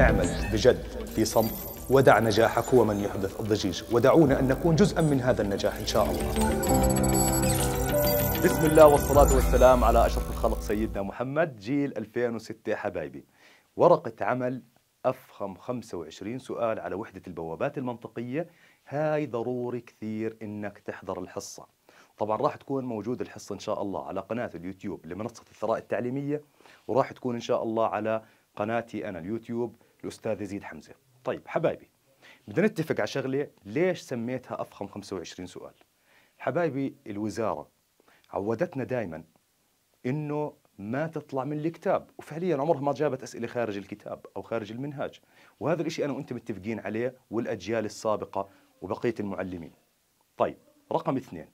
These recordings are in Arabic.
اعمل بجد في صمت ودع نجاحك هو من يحدث الضجيج ودعونا أن نكون جزءا من هذا النجاح إن شاء الله بسم الله والصلاة والسلام على أشرف الخلق سيدنا محمد جيل 2006 حبايبي ورقة عمل أفخم 25 سؤال على وحدة البوابات المنطقية هاي ضروري كثير إنك تحضر الحصة طبعا راح تكون موجود الحصة إن شاء الله على قناة اليوتيوب لمنصة الثراء التعليمية وراح تكون إن شاء الله على قناتي أنا اليوتيوب الأستاذ يزيد حمزة طيب حبايبي بدنا نتفق على شغلة ليش سميتها أفخم 25 سؤال حبايبي الوزارة عودتنا دائما إنه ما تطلع من الكتاب وفعليا عمرها ما جابت أسئلة خارج الكتاب أو خارج المنهاج وهذا الشيء أنا وأنت متفقين عليه والأجيال السابقة وبقية المعلمين طيب رقم اثنين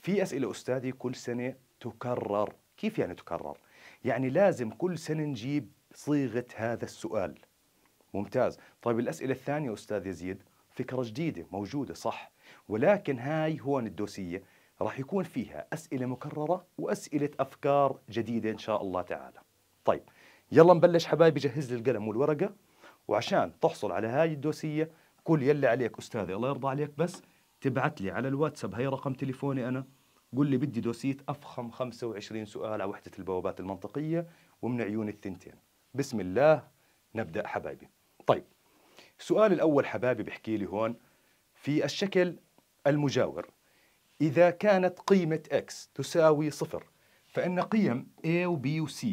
في أسئلة أستاذي كل سنة تكرر كيف يعني تكرر؟ يعني لازم كل سنة نجيب صيغه هذا السؤال ممتاز طيب الاسئله الثانيه استاذ يزيد فكره جديده موجوده صح ولكن هاي هون الدوسيه راح يكون فيها اسئله مكرره واسئله افكار جديده ان شاء الله تعالى طيب يلا نبلش حبايبي جهز لي القلم والورقه وعشان تحصل على هاي الدوسيه كل يلي عليك استاذي الله يرضى عليك بس تبعت لي على الواتساب هي رقم تليفوني انا قول لي بدي دوسيه افخم 25 سؤال على وحده البوابات المنطقيه ومن عيون الثنتين بسم الله نبدأ حبايبي طيب السؤال الأول حبايبي بحكي لي هون في الشكل المجاور إذا كانت قيمة x تساوي صفر فإن قيم a و b و c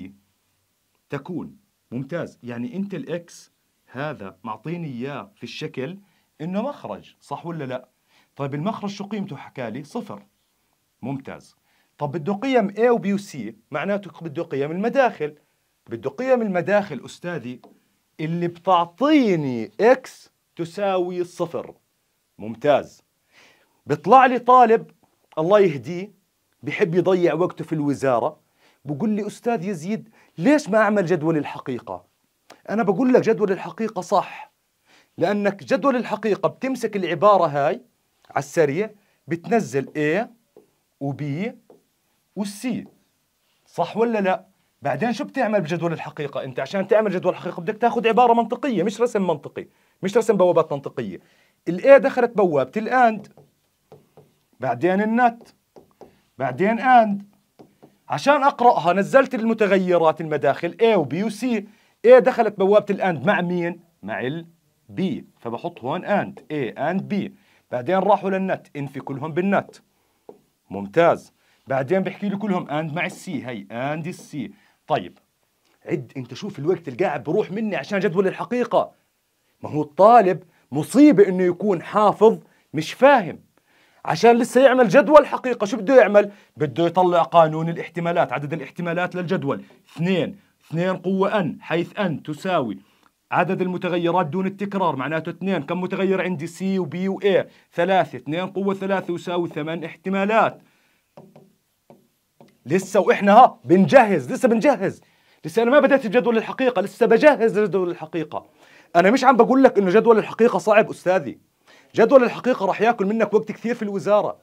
تكون ممتاز يعني أنت الاكس هذا معطيني إياه في الشكل إنه مخرج صح ولا لا؟ طيب المخرج شو قيمته حكى لي؟ صفر ممتاز طب بده قيم A و B و C معناته بده قيم المداخل بده قيم المداخل أستاذي اللي بتعطيني إكس تساوي صفر ممتاز بيطلع لي طالب الله يهديه بحب يضيع وقته في الوزارة بقول لي أستاذ يزيد ليش ما أعمل جدول الحقيقة أنا بقول لك جدول الحقيقة صح لأنك جدول الحقيقة بتمسك العبارة هاي على السريع بتنزل A وB وC صح ولا لا؟ بعدين شو بتعمل بجدول الحقيقه انت عشان تعمل جدول حقيقة بدك تاخذ عباره منطقيه مش رسم منطقي مش رسم بوابات منطقيه الاي دخلت بوابه الاند بعدين النت بعدين اند عشان اقراها نزلت المتغيرات المداخل A و C A دخلت بوابه الاند مع مين مع B فبحط هون اند A اند B بعدين راحوا للنت انفي كلهم بالنت ممتاز بعدين بحكي لي كلهم اند مع السي هي اند السي طيب عد انت شوف الوقت اللي قاعد بروح مني عشان جدول الحقيقه ما هو الطالب مصيبه انه يكون حافظ مش فاهم عشان لسه يعمل جدول حقيقه شو بده يعمل بده يطلع قانون الاحتمالات عدد الاحتمالات للجدول 2 2 قوه ان حيث ان تساوي عدد المتغيرات دون التكرار معناته 2 كم متغير عندي سي وبي واي 3 2 قوة 3 يساوي 8 احتمالات لسه واحنا ها بنجهز لسه بنجهز لسه انا ما بدات بجدول الحقيقه لسه بجهز جدول الحقيقه انا مش عم بقول لك انه جدول الحقيقه صعب استاذي جدول الحقيقه راح ياكل منك وقت كثير في الوزاره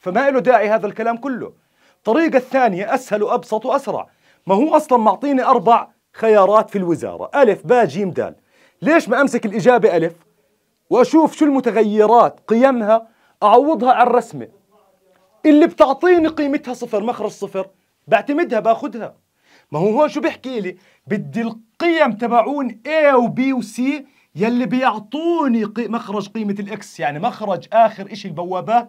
فما له داعي هذا الكلام كله الطريقه الثانيه اسهل وابسط واسرع ما هو اصلا معطيني اربع خيارات في الوزاره الف ب جيم دال ليش ما امسك الاجابه الف واشوف شو المتغيرات قيمها اعوضها على الرسمه اللي بتعطيني قيمتها صفر مخرج صفر بعتمدها باخذها ما هو هون شو بحكي لي بدي القيم تبعون A و B و C يلي بيعطوني قي... مخرج قيمة الإكس يعني مخرج آخر إشي البوابات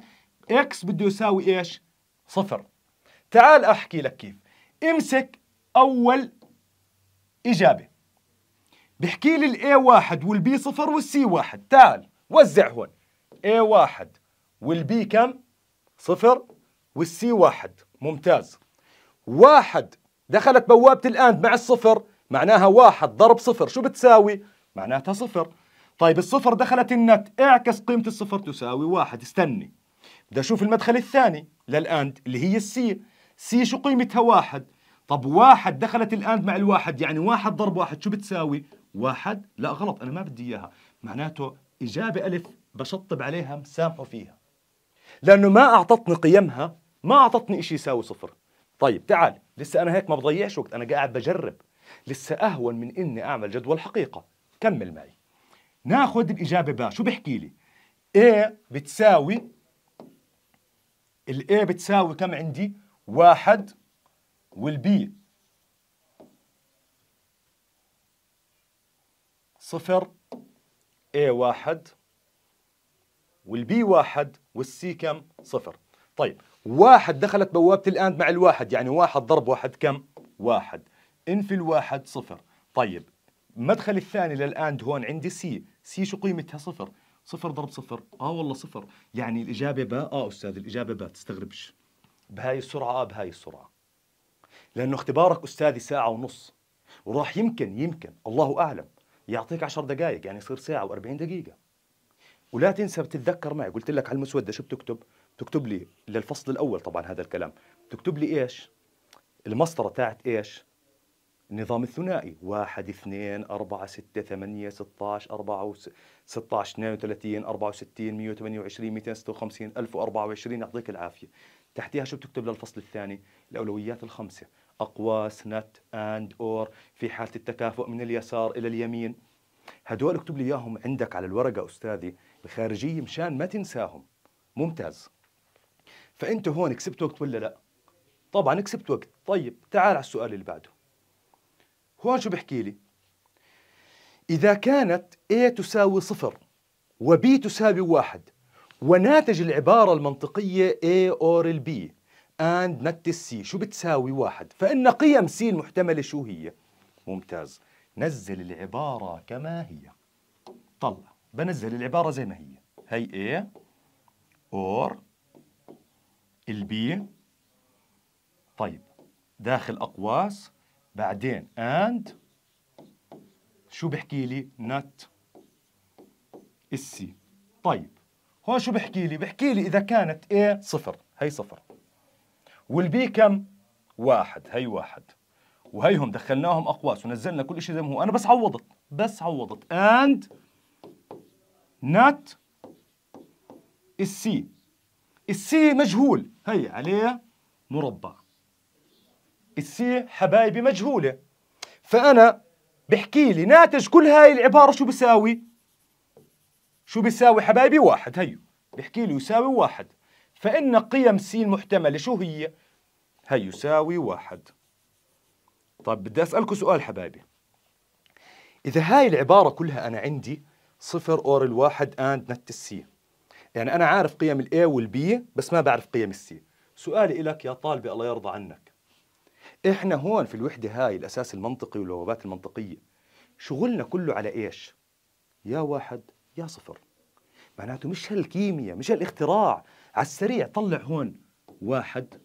إكس بده يساوي إيش صفر تعال أحكي لك كيف امسك أول إجابة بحكي لي A واحد والبي صفر والسي واحد تعال وزع هون A واحد والبي كم صفر والسي واحد ممتاز واحد دخلت بوابة الاند مع الصفر معناها واحد ضرب صفر شو بتساوي؟ معناتها صفر طيب الصفر دخلت النت اعكس قيمة الصفر تساوي واحد استني بدي أشوف المدخل الثاني للآند اللي هي السي سي شو قيمتها واحد طب واحد دخلت الآند مع الواحد يعني واحد ضرب واحد شو بتساوي؟ واحد لا غلط أنا ما بدي إياها معناته إجابة ألف بشطب عليها مسامحوا فيها لانه ما اعطتني قيمها ما اعطتني شيء يساوي صفر طيب تعال لسه انا هيك ما بضيعش وقت انا قاعد بجرب لسه اهون من اني اعمل جدول حقيقه كمل معي ناخذ الاجابه با شو بحكي لي A بتساوي ال A بتساوي كم عندي واحد والبي صفر A واحد والبي واحد والسي كم صفر طيب واحد دخلت بوابة الآند مع الواحد يعني واحد ضرب واحد كم واحد في الواحد صفر طيب المدخل الثاني للآند هون عندي سي سي شو قيمتها صفر صفر ضرب صفر اه والله صفر يعني الإجابة باء اه أستاذ الإجابة باء تستغربش بهاي السرعة اه بهاي السرعة لأنه اختبارك أستاذي ساعة ونص وراح يمكن يمكن الله أعلم يعطيك عشر دقائق يعني يصير ساعة و40 دقيقة ولا تنسى بتتذكر معي قلت لك على المسوده شو بتكتب بتكتب لي للفصل الاول طبعا هذا الكلام بتكتب لي ايش المسطره تاعت ايش النظام الثنائي واحد اثنين أربعة ستة ثمانية ستاش أربعة ستاش اثنين وثلاثين أربعة وستين مية وثمانية وعشرين وخمسين ألف وأربعة وعشرين يعطيك العافية تحتها شو بتكتب للفصل الثاني الأولويات الخمسة أقواس نت أند أور في حالة التكافؤ من اليسار إلى اليمين هدول اكتب لي إياهم عندك على الورقة أستاذي الخارجيه مشان ما تنساهم ممتاز فانت هون كسبت وقت ولا لا طبعا كسبت وقت طيب تعال على السؤال اللي بعده هون شو بحكي لي اذا كانت A تساوي صفر و B تساوي واحد وناتج العبارة المنطقية A or B and نت C شو بتساوي واحد فإن قيم C المحتملة شو هي ممتاز نزل العبارة كما هي طلع بنزل العبارة زي ما هي هي A or البي طيب داخل أقواس بعدين and شو بحكي لي not السي طيب هون شو بحكي لي بحكي لي إذا كانت A صفر هي صفر والبي كم واحد هي واحد وهيهم دخلناهم أقواس ونزلنا كل شيء زي ما هو أنا بس عوضت بس عوضت and not السي السي مجهول هي عليه مربع السي حبايبي مجهولة فأنا بحكي لي ناتج كل هاي العبارة شو بساوي شو بساوي حبايبي واحد هيو بحكي لي يساوي واحد فإن قيم سي المحتملة شو هي هي يساوي واحد طب بدي أسألكم سؤال حبايبي إذا هاي العبارة كلها أنا عندي صفر اور الواحد اند نت السي يعني انا عارف قيم الاي والبي بس ما بعرف قيم السي سؤالي لك يا طالبي الله يرضى عنك احنا هون في الوحده هاي الاساس المنطقي والبوابات المنطقيه شغلنا كله على ايش يا واحد يا صفر معناته مش هالكيمياء مش هالاختراع على السريع طلع هون واحد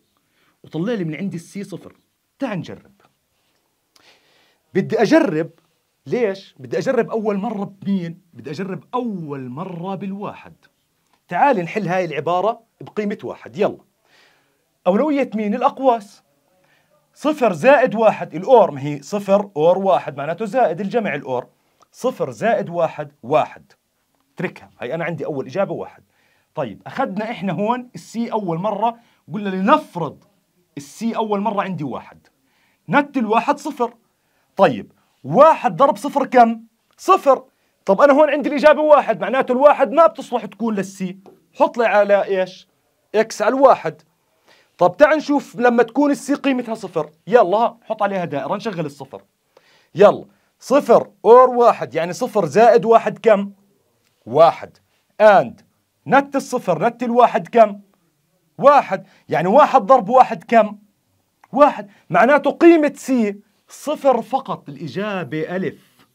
وطلع لي من عندي السي صفر تعال نجرب بدي اجرب ليش؟ بدي أجرب أول مرة بمين؟ بدي أجرب أول مرة بالواحد تعال نحل هاي العبارة بقيمة واحد يلا أولوية مين؟ الأقواس صفر زائد واحد الأور ما هي صفر أور واحد معناته زائد الجمع الأور صفر زائد واحد واحد تركها هي أنا عندي أول إجابة واحد طيب أخذنا إحنا هون السي أول مرة قلنا لنفرض السي أول مرة عندي واحد نت الواحد صفر طيب واحد ضرب صفر كم؟ صفر طب أنا هون عندي الإجابة واحد معناته الواحد ما بتصلح تكون للسي حط لي على إيش؟ إكس على الواحد طب تعال نشوف لما تكون السي قيمتها صفر يلا حط عليها دائرة نشغل الصفر يلا صفر أور واحد يعني صفر زائد واحد كم؟ واحد أند نت الصفر نت الواحد كم؟ واحد يعني واحد ضرب واحد كم؟ واحد معناته قيمة سي صفر فقط الإجابة ألف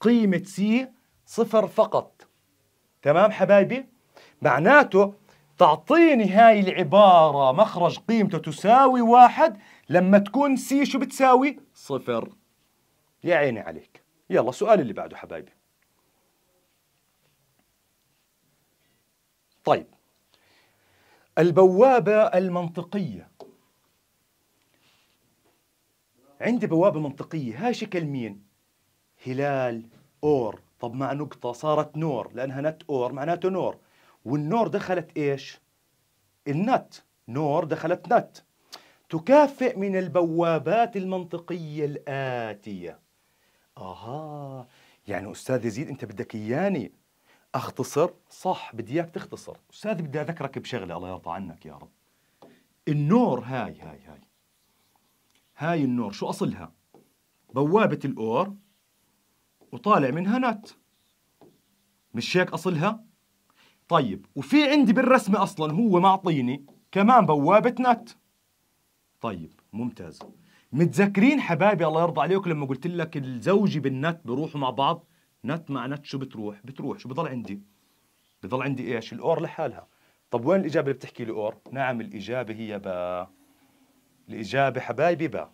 قيمة سي صفر فقط تمام حبايبي؟ معناته تعطيني هاي العبارة مخرج قيمته تساوي واحد لما تكون سي شو بتساوي؟ صفر يا عيني عليك يلا سؤال اللي بعده حبايبي طيب البوابة المنطقية عندي بوابة منطقية هاي شكل مين؟ هلال أور طب مع نقطة صارت نور لأنها نت أور معناته نور والنور دخلت إيش؟ النت نور دخلت نت تكافئ من البوابات المنطقية الآتية آها يعني أستاذ يزيد أنت بدك إياني أختصر صح بدي إياك تختصر أستاذ بدي أذكرك بشغلة الله يرضى عنك يا رب النور هاي هاي هاي هاي النور شو أصلها؟ بوابة الأور وطالع منها نت مش هيك أصلها؟ طيب وفي عندي بالرسمة أصلا هو معطيني كمان بوابة نت طيب ممتاز متذكرين حبايبي الله يرضى عليكم لما قلت لك الزوجي بالنت بروحوا مع بعض نت مع نت شو بتروح بتروح شو بضل عندي بضل عندي ايش الاور لحالها طب وين الاجابه اللي بتحكي لي اور نعم الاجابه هي با الإجابة حبايبي با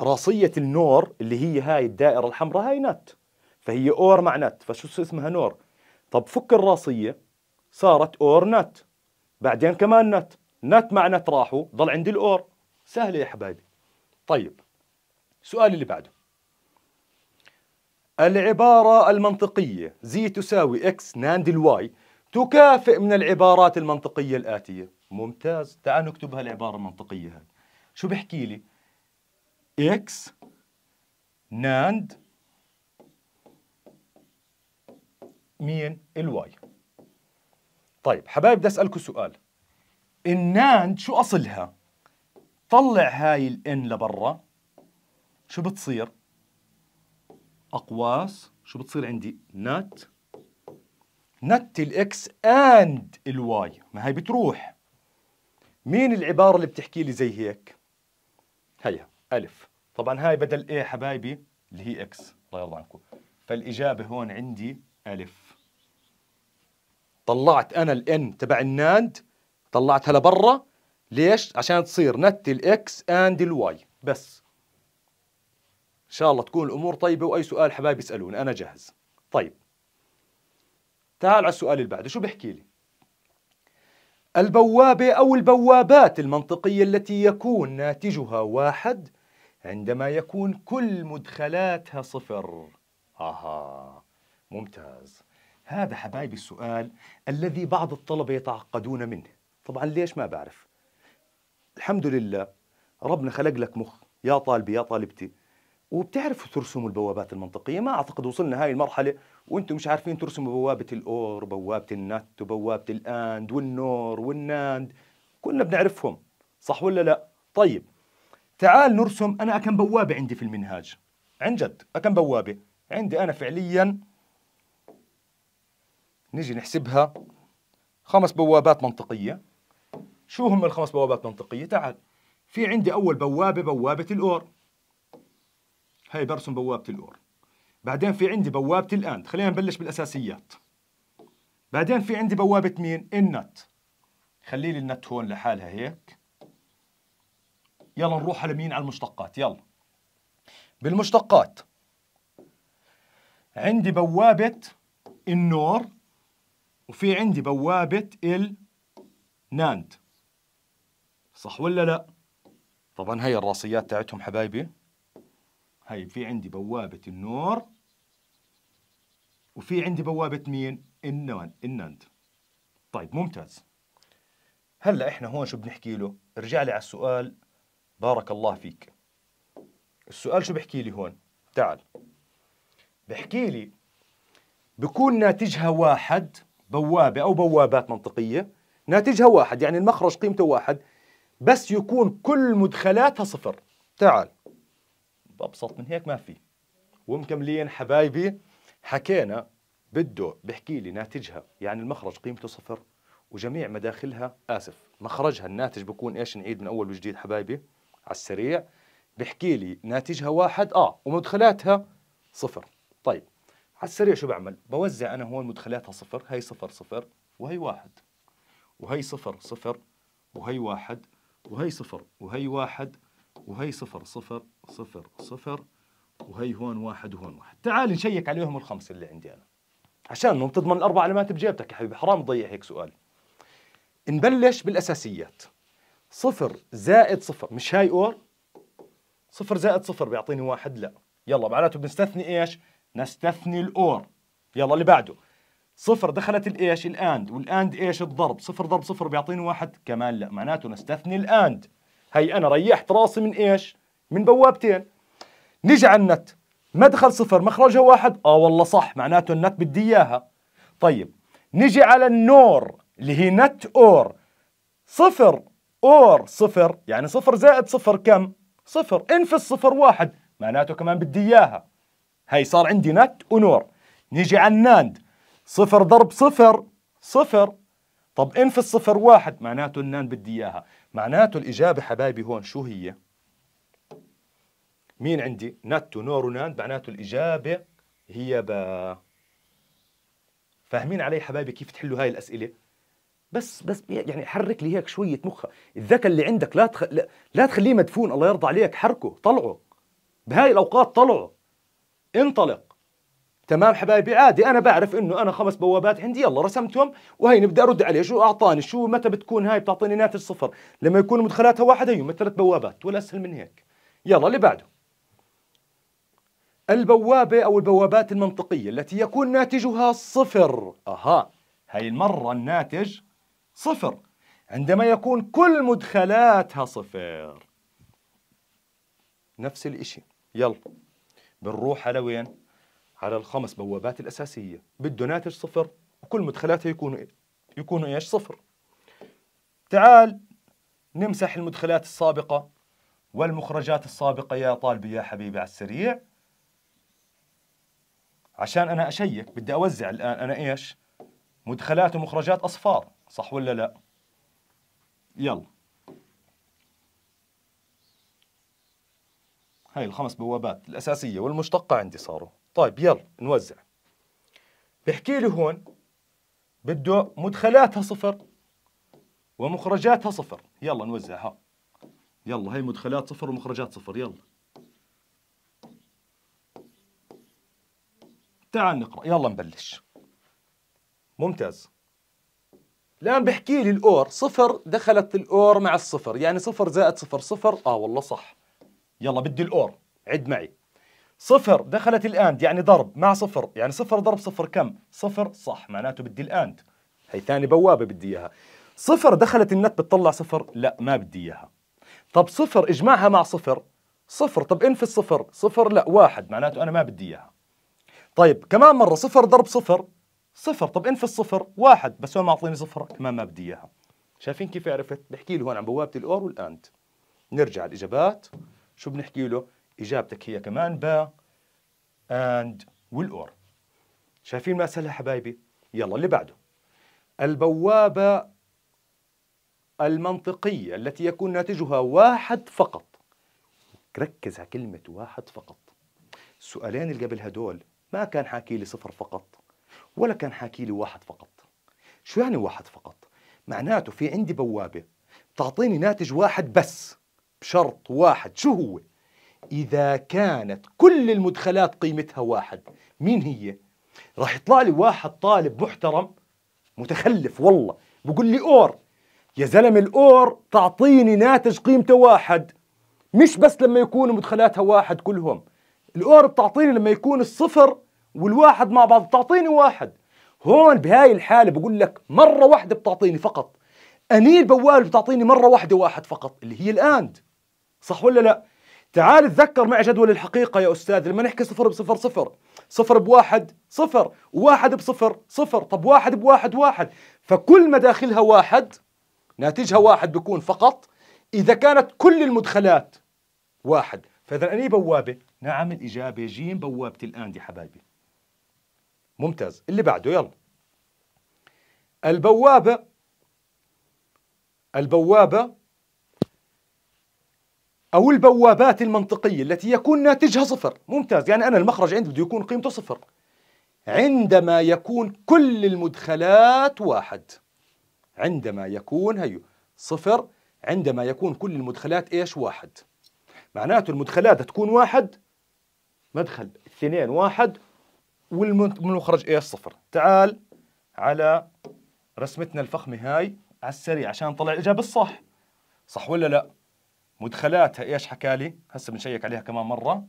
فراسية النور اللي هي هاي الدائرة الحمراء هاي نت فهي اور مع نت فشو اسمها نور طب فك الراسية صارت اور نت بعدين كمان نت نت مع نت راحوا ضل عندي الاور سهلة يا حبايبي طيب سؤال اللي بعده العبارة المنطقية زي تساوي إكس ناند الواي تكافئ من العبارات المنطقية الآتية ممتاز تعال نكتب هالعبارة المنطقية هاي شو بحكي لي x ناند مين الواي طيب حبايب بدي اسالكم سؤال الناند شو اصلها طلع هاي الان لبرا شو بتصير اقواس شو بتصير عندي نت نت الاكس اند الواي ما هي بتروح مين العبارة اللي بتحكي لي زي هيك هيا ألف طبعا هاي بدل إيه حبايبي اللي هي إكس الله يرضى عنكم فالإجابة هون عندي ألف طلعت أنا الإن تبع الناند طلعتها لبرا ليش؟ عشان تصير نت الإكس أند الواي بس إن شاء الله تكون الأمور طيبة وأي سؤال حبايبي يسألون أنا جاهز طيب تعال على السؤال اللي بعده شو بحكي لي؟ البوابة أو البوابات المنطقية التي يكون ناتجها واحد عندما يكون كل مدخلاتها صفر آها ممتاز هذا حبايبي السؤال الذي بعض الطلبة يتعقدون منه طبعا ليش ما بعرف الحمد لله ربنا خلق لك مخ يا طالبي يا طالبتي وبتعرفوا ترسموا البوابات المنطقيه ما اعتقد وصلنا هاي المرحله وانتم مش عارفين ترسموا بوابه الاور بوابه النت وبوابه الاند والنور والناند كلنا بنعرفهم صح ولا لا طيب تعال نرسم انا كم بوابه عندي في المنهاج عن جد كم بوابه عندي انا فعليا نيجي نحسبها خمس بوابات منطقيه شو هم الخمس بوابات منطقيه تعال في عندي اول بوابه بوابه الاور هاي برسم بوابة الأور بعدين في عندي بوابة الأند خلينا نبلش بالأساسيات بعدين في عندي بوابة مين؟ النت خلي لي النت هون لحالها هيك يلا نروح على مين على المشتقات يلا بالمشتقات عندي بوابة النور وفي عندي بوابة الناند صح ولا لا؟ طبعا هي الراسيات تاعتهم حبايبي هاي في عندي بوابة النور وفي عندي بوابة مين؟ النون النند طيب ممتاز هلا احنا هون شو بنحكي له؟ ارجع لي على السؤال بارك الله فيك السؤال شو بحكي لي هون؟ تعال بحكي لي بكون ناتجها واحد بوابة أو بوابات منطقية ناتجها واحد يعني المخرج قيمته واحد بس يكون كل مدخلاتها صفر تعال ابسط من هيك ما في ومكملين حبايبي حكينا بده بحكي لي ناتجها يعني المخرج قيمته صفر وجميع مداخلها اسف مخرجها الناتج بكون ايش نعيد من اول وجديد حبايبي على السريع بحكي لي ناتجها واحد اه ومدخلاتها صفر طيب على السريع شو بعمل بوزع انا هون مدخلاتها صفر هي صفر صفر وهي واحد وهي صفر صفر وهي واحد وهي صفر وهي واحد وهي صفر صفر صفر صفر وهي هون واحد وهون واحد تعال نشيك عليهم الخمسة اللي عندي أنا عشان انهم تضمن الأربع علامات بجيبتك يا حبيبي حرام تضيع هيك سؤال نبلش بالأساسيات صفر زائد صفر مش هاي أور صفر زائد صفر بيعطيني واحد لا يلا معناته بنستثني إيش نستثني الأور يلا اللي بعده صفر دخلت الايش الاند والاند ايش الضرب صفر ضرب صفر بيعطيني واحد كمان لا معناته نستثني الاند هي انا ريحت راسي من ايش من بوابتين نيجي على النت مدخل صفر مخرجها واحد اه والله صح معناته النت بدي اياها طيب نيجي على النور اللي هي نت اور صفر اور صفر يعني صفر زائد صفر كم صفر ان في الصفر واحد معناته كمان بدي اياها هي صار عندي نت ونور نيجي على الناند صفر ضرب صفر صفر طب ان في الصفر واحد معناته الناند بدي اياها معناته الإجابة حبايبي هون شو هي؟ مين عندي؟ نت ونور وناند معناته الإجابة هي با فاهمين علي حبايبي كيف تحلوا هاي الأسئلة؟ بس بس يعني حرك لي هيك شوية مخة الذكاء اللي عندك لا تخ... لا, لا تخليه مدفون الله يرضى عليك حركه طلعه بهاي الأوقات طلعه انطلق تمام حبايبي عادي انا بعرف انه انا خمس بوابات عندي يلا رسمتهم وهي نبدا ارد عليه شو اعطاني شو متى بتكون هاي بتعطيني ناتج صفر لما يكون مدخلاتها واحده هي ثلاث بوابات ولا اسهل من هيك يلا اللي بعده البوابة أو البوابات المنطقية التي يكون ناتجها صفر أها هاي المرة الناتج صفر عندما يكون كل مدخلاتها صفر نفس الإشي يلا بنروح على وين؟ على الخمس بوابات الأساسية بده ناتج صفر وكل مدخلاتها يكونوا يكونوا ايش صفر تعال نمسح المدخلات السابقة والمخرجات السابقة يا طالبي يا حبيبي على السريع عشان أنا أشيك بدي أوزع الآن أنا إيش مدخلات ومخرجات أصفار صح ولا لا يلا هاي الخمس بوابات الأساسية والمشتقة عندي صاروا طيب يلا نوزع بحكي لي هون بده مدخلاتها صفر ومخرجاتها صفر يلا نوزعها يلا هي مدخلات صفر ومخرجات صفر يلا تعال نقرا يلا نبلش ممتاز الان بحكي لي الاور صفر دخلت الاور مع الصفر يعني صفر زائد صفر صفر اه والله صح يلا بدي الاور عد معي صفر دخلت الاند يعني ضرب مع صفر يعني صفر ضرب صفر كم صفر صح معناته بدي الاند هي ثاني بوابه بدي اياها صفر دخلت النت بتطلع صفر لا ما بدي اياها طب صفر اجمعها مع صفر صفر طب إن في الصفر صفر لا واحد معناته انا ما بدي اياها طيب كمان مره صفر ضرب صفر صفر طب إن في الصفر واحد بس هو ما اعطيني صفر كمان ما بدي اياها شايفين كيف عرفت بحكي له هون عن بوابه الاور والاند نرجع الاجابات شو بنحكي له إجابتك هي كمان با and والأور شايفين المسألة حبايبي يلا اللي بعده البوابة المنطقية التي يكون ناتجها واحد فقط ركز على كلمة واحد فقط السؤالين اللي قبل هدول ما كان حاكي لي صفر فقط ولا كان حاكي لي واحد فقط شو يعني واحد فقط؟ معناته في عندي بوابة بتعطيني ناتج واحد بس بشرط واحد شو هو؟ إذا كانت كل المدخلات قيمتها واحد مين هي؟ راح يطلع لي واحد طالب محترم متخلف والله بقول لي أور يا زلمة الأور تعطيني ناتج قيمته واحد مش بس لما يكونوا مدخلاتها واحد كلهم الأور بتعطيني لما يكون الصفر والواحد مع بعض بتعطيني واحد هون بهاي الحالة بقول لك مرة واحدة بتعطيني فقط أنيل بوال بتعطيني مرة واحدة واحد فقط اللي هي الآند صح ولا لا؟ تعال اتذكر مع جدول الحقيقة يا أستاذ لما نحكي صفر بصفر صفر صفر بواحد صفر واحد بصفر صفر طب واحد بواحد واحد فكل ما داخلها واحد ناتجها واحد بيكون فقط إذا كانت كل المدخلات واحد فإذا أنا بوابة نعم الإجابة جيم بوابة الآن دي حبايبي ممتاز اللي بعده يلا البوابة البوابة أو البوابات المنطقية التي يكون ناتجها صفر ممتاز يعني أنا المخرج عندي بده يكون قيمته صفر عندما يكون كل المدخلات واحد عندما يكون هيو صفر عندما يكون كل المدخلات ايش واحد معناته المدخلات تكون واحد مدخل اثنين واحد والمخرج ايش صفر تعال على رسمتنا الفخمة هاي على السريع عشان نطلع الإجابة الصح صح ولا لا مدخلاتها ايش حكى لي هسه بنشيك عليها كمان مره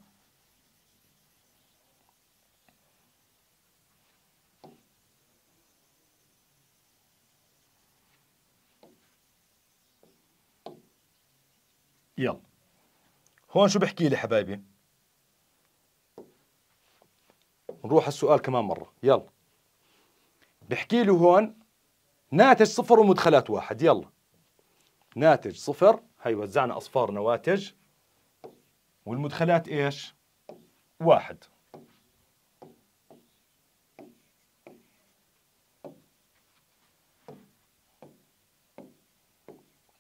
يلا هون شو بحكي لي حبايبي نروح السؤال كمان مرة يلا بحكي له هون ناتج صفر ومدخلات واحد يلا ناتج صفر هي أيوة، وزعنا أصفار نواتج والمدخلات إيش؟ واحد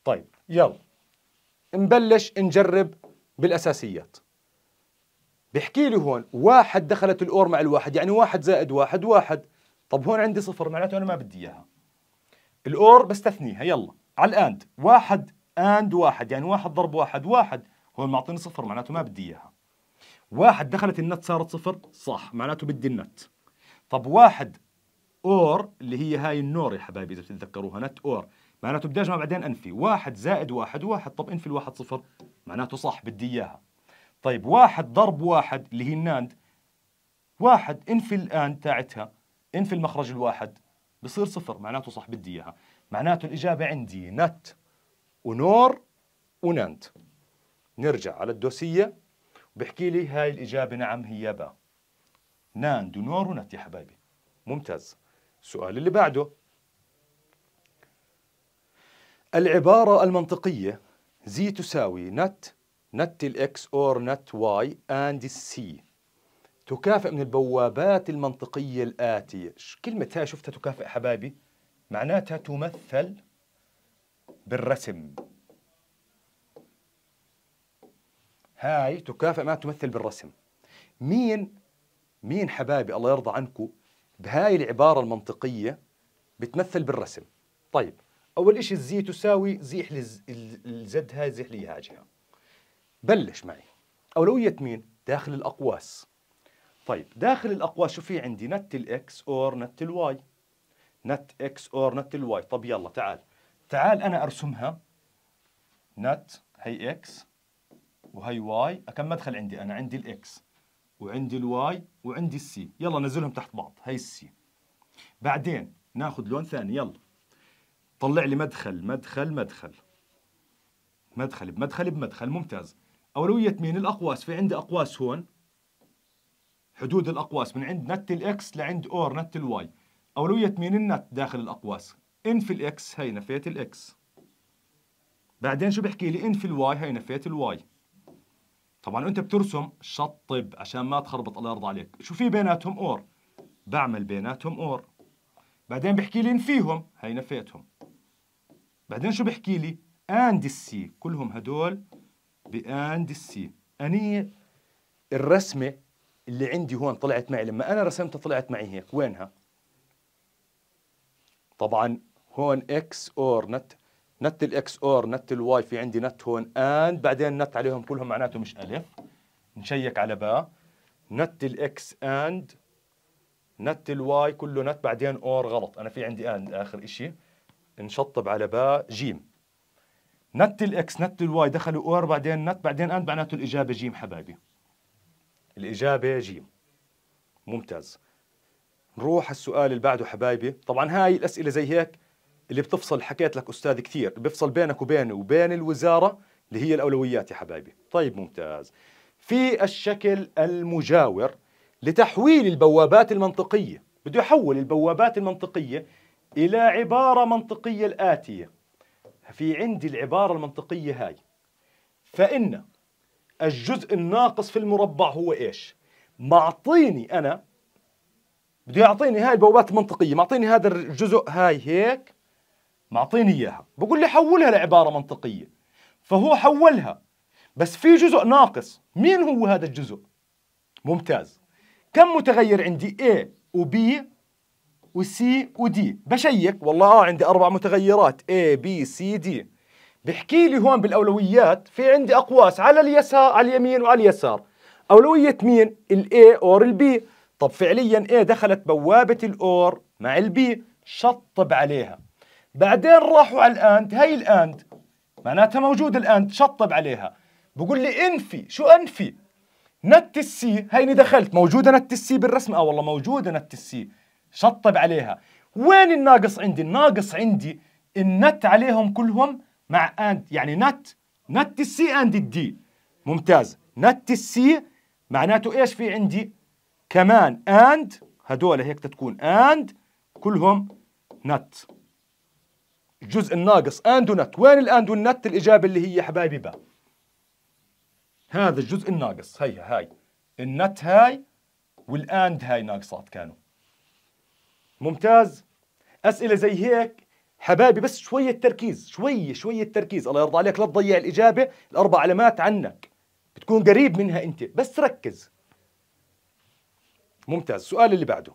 طيب يلا نبلش نجرب بالأساسيات بحكي لي هون واحد دخلت الأور مع الواحد يعني واحد زائد واحد واحد طب هون عندي صفر معناته أنا ما بدي إياها الأور بستثنيها يلا على الآند واحد اند واحد يعني واحد ضرب واحد واحد هو معطيني صفر معناته ما بدي اياها واحد دخلت النت صارت صفر صح معناته بدي النت طب واحد اور اللي هي هاي النور يا حبايبي اذا بتتذكروها نت اور معناته بدي اجمع بعدين انفي واحد زائد واحد واحد طب انفي الواحد صفر معناته صح بدي اياها طيب واحد ضرب واحد اللي هي الناند واحد انفي الان تاعتها انفي المخرج الواحد بصير صفر معناته صح بدي اياها معناته الاجابه عندي نت ونور ونانت نرجع على الدوسية بحكي لي هاي الإجابة نعم هي با ناند ونور ونت يا حبايبي ممتاز السؤال اللي بعده العبارة المنطقية زي تساوي نت نت الإكس أور نت واي أند السي تكافئ من البوابات المنطقية الآتية كلمة هاي شفتها تكافئ حبايبي معناتها تمثل بالرسم هاي تكافئ ما تمثل بالرسم مين مين حبايبي الله يرضى عنكم بهاي العبارة المنطقية بتمثل بالرسم طيب أول إشي الزي تساوي زيح الزد هاي زيح لي جهه بلش معي أولوية مين؟ داخل الأقواس طيب داخل الأقواس شو في عندي نت الإكس أور نت الواي نت إكس أور نت الواي طب يلا تعال تعال انا ارسمها نت هي اكس وهي واي كم مدخل عندي انا عندي الاكس وعندي الواي وعندي السي يلا نزلهم تحت بعض هي السي بعدين ناخذ لون ثاني يلا طلع لي مدخل مدخل مدخل مدخل بمدخل بمدخل ممتاز أولوية مين الأقواس في عندي أقواس هون حدود الأقواس من عند نت الإكس لعند أور نت الواي أولوية مين النت داخل الأقواس ان في الاكس هي نفيت الاكس بعدين شو بيحكي لي ان في الواي هي نفيت الواي طبعا وانت بترسم شطب عشان ما تخربط الله يرضى عليك شو في بيناتهم اور بعمل بيناتهم اور بعدين بحكي لي ان فيهم هي نفيتهم بعدين شو بحكي لي اند السي كلهم هدول باند السي اني الرسمه اللي عندي هون طلعت معي لما انا رسمتها طلعت معي هيك وينها طبعا هون اكس اور نت نت الاكس اور نت الواي في عندي نت هون اند بعدين نت عليهم كلهم معناته مش الف نشيك على باء نت الاكس اند نت الواي كله نت بعدين اور غلط انا في عندي اند اخر شيء نشطب على باء جيم نت الاكس نت الواي دخلوا اور بعدين نت بعدين اند معناته الاجابه جيم حبايبي الاجابه جيم ممتاز نروح السؤال اللي بعده حبايبي طبعا هاي الاسئله زي هيك اللي بتفصل حكيت لك أستاذ كثير بيفصل بينك وبيني وبين الوزارة اللي هي الأولويات يا حبايبي طيب ممتاز في الشكل المجاور لتحويل البوابات المنطقية بده يحول البوابات المنطقية إلى عبارة منطقية الآتية في عندي العبارة المنطقية هاي فإن الجزء الناقص في المربع هو إيش؟ معطيني أنا بده يعطيني هاي البوابات المنطقية معطيني هذا الجزء هاي هيك معطيني اياها بقول لي حولها لعباره منطقيه فهو حولها بس في جزء ناقص مين هو هذا الجزء ممتاز كم متغير عندي A وB و D بشيك والله آه عندي أربع متغيرات A B C D بحكي لي هون بالأولويات في عندي أقواس على اليسار على اليمين وعلى اليسار أولوية مين؟ or أور B طب فعليا A دخلت بوابة الأور مع B شطب عليها بعدين راحوا على الاند هي الاند معناتها موجود الاند شطب عليها بقول لي انفي شو انفي نت السي هيني دخلت موجوده نت السي بالرسم اه والله موجوده نت السي شطب عليها وين الناقص عندي الناقص عندي النت عليهم كلهم مع اند يعني نت نت السي اند الدي ممتاز نت السي معناته ايش في عندي كمان اند هدول هيك تكون اند كلهم نت الجزء الناقص اند ونت وين الاند والنت الاجابه اللي هي حبايبي باء هذا الجزء الناقص هيها هاي النت هاي والاند هاي ناقصات كانوا ممتاز اسئله زي هيك حبايبي بس شويه تركيز شويه شويه تركيز الله يرضى عليك لا تضيع الاجابه الاربع علامات عنك بتكون قريب منها انت بس ركز ممتاز السؤال اللي بعده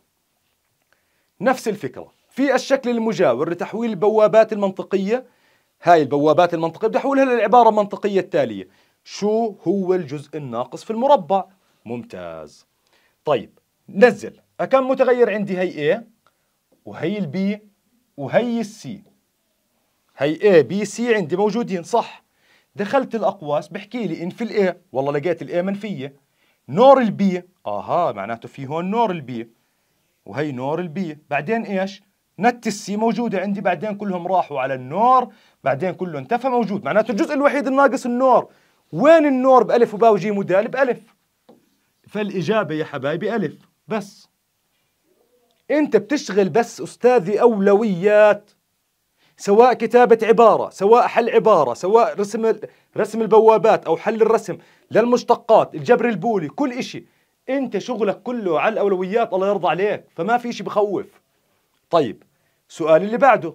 نفس الفكره في الشكل المجاور لتحويل البوابات المنطقية هاي البوابات المنطقية بتحولها للعبارة المنطقية التالية شو هو الجزء الناقص في المربع ممتاز طيب نزل أكم متغير عندي هي A وهي البي وهي السي هي A B C عندي موجودين صح دخلت الأقواس بحكي لي إن في الA والله لقيت الA منفية نور البي اها معناته في هون نور البي وهي نور البي بعدين إيش نت السي موجودة عندي بعدين كلهم راحوا على النور بعدين كله انتفى موجود معناته الجزء الوحيد الناقص النور وين النور بألف وباء وجيم ودال بألف فالإجابة يا حبايبي ألف بس أنت بتشتغل بس أستاذي أولويات سواء كتابة عبارة سواء حل عبارة سواء رسم رسم البوابات أو حل الرسم للمشتقات الجبر البولي كل إشي أنت شغلك كله على الأولويات الله يرضى عليك فما في إشي بخوف طيب سؤالي اللي بعده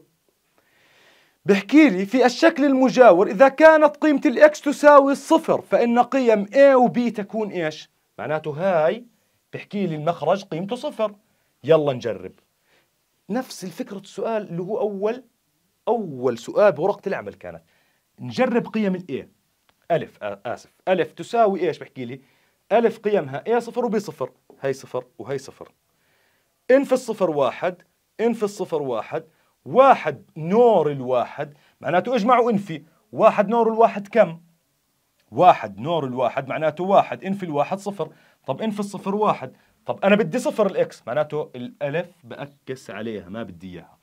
بحكي لي في الشكل المجاور إذا كانت قيمة الإكس تساوي الصفر فإن قيم A و B تكون إيش؟ معناته هاي بحكي لي المخرج قيمته صفر يلا نجرب نفس الفكرة السؤال اللي هو أول أول سؤال بورقة العمل كانت نجرب قيم A ألف آسف ألف تساوي إيش بحكي لي ألف قيمها A صفر B صفر هي صفر وهي صفر إن في الصفر واحد ان في الصفر واحد واحد نور الواحد معناته اجمعوا في واحد نور الواحد كم؟ واحد نور الواحد معناته واحد انفي الواحد صفر طب انفي الصفر واحد طب انا بدي صفر الاكس معناته الالف بأكس عليها ما بدي اياها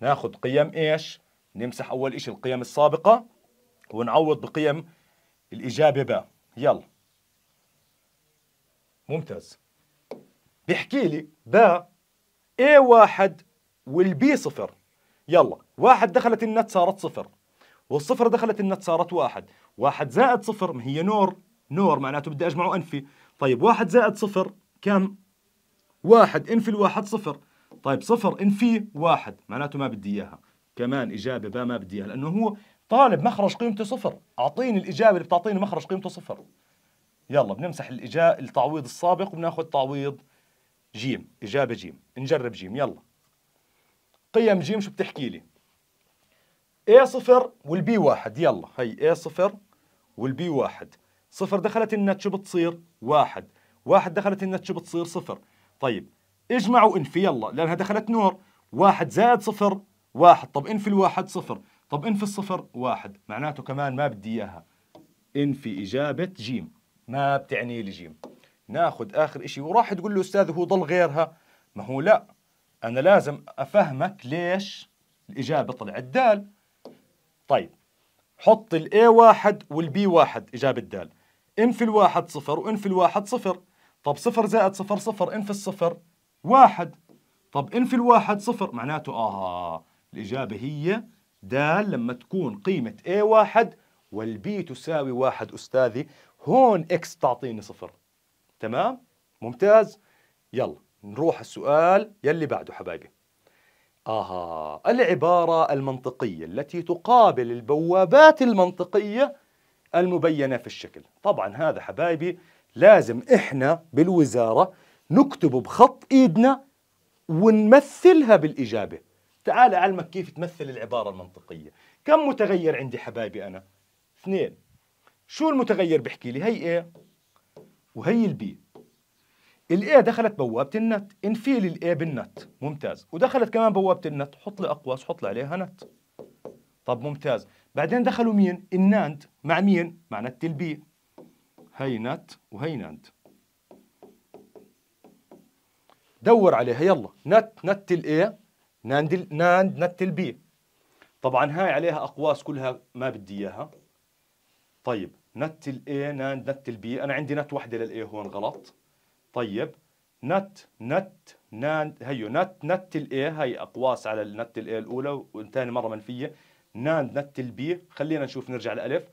ناخذ قيم ايش؟ نمسح اول اشي القيم السابقة ونعوض بقيم الاجابة باء يلا ممتاز بيحكي لي باء A واحد والبي صفر يلا واحد دخلت النت صارت صفر والصفر دخلت النت صارت واحد واحد زائد صفر ما هي نور نور معناته بدي أجمعه أنفي طيب واحد زائد صفر كم واحد انفي الواحد صفر طيب صفر انفي واحد معناته ما بدي إياها كمان إجابة با ما بدي إياها لأنه هو طالب مخرج قيمته صفر أعطيني الإجابة اللي بتعطيني مخرج قيمته صفر يلا بنمسح الإجابة التعويض السابق وبناخذ تعويض جيم إجابة جيم نجرب جيم يلا قيم جيم شو بتحكي لي A صفر والبي واحد يلا هي A صفر والبي واحد صفر دخلت النت شو بتصير واحد واحد دخلت النت شو بتصير صفر طيب اجمع وانفي يلا لأنها دخلت نور واحد زائد صفر واحد طب انفي الواحد صفر طب انفي الصفر واحد معناته كمان ما بدي إياها انفي إجابة جيم ما بتعني لي جيم ناخذ اخر شيء وراح تقول له استاذ هو ضل غيرها ما هو لا انا لازم افهمك ليش الاجابه طلعت دال طيب حط الاي واحد والبي واحد اجابه دال ان في الواحد صفر وان في الواحد صفر طب صفر زائد صفر صفر ان في الصفر واحد طب ان في الواحد صفر معناته اها الاجابه هي دال لما تكون قيمه a واحد والبي تساوي واحد استاذي هون اكس تعطيني صفر تمام ممتاز يلا نروح السؤال يلي بعده حبايبي اها العباره المنطقيه التي تقابل البوابات المنطقيه المبينه في الشكل طبعا هذا حبايبي لازم احنا بالوزاره نكتبه بخط ايدنا ونمثلها بالاجابه تعال اعلمك كيف تمثل العباره المنطقيه كم متغير عندي حبايبي انا اثنين شو المتغير بحكي لي هي ايه وهي البي الاي دخلت بوابه النت انفيل الاي بالنت ممتاز ودخلت كمان بوابه النت حط لي اقواس حط لي عليها نت طب ممتاز بعدين دخلوا مين الناند مع مين مع نت البي هي نت وهي ناند دور عليها يلا نت نت الاي ناند ناند نت البي طبعا هاي عليها اقواس كلها ما بدي اياها طيب نت الاي ناند نت البي انا عندي نت واحده للاي هون غلط طيب نت نت ناند هيو نت نت الاي هي اقواس على النت الاي الاولى وثاني مره منفيه ناند نت البي خلينا نشوف نرجع الالف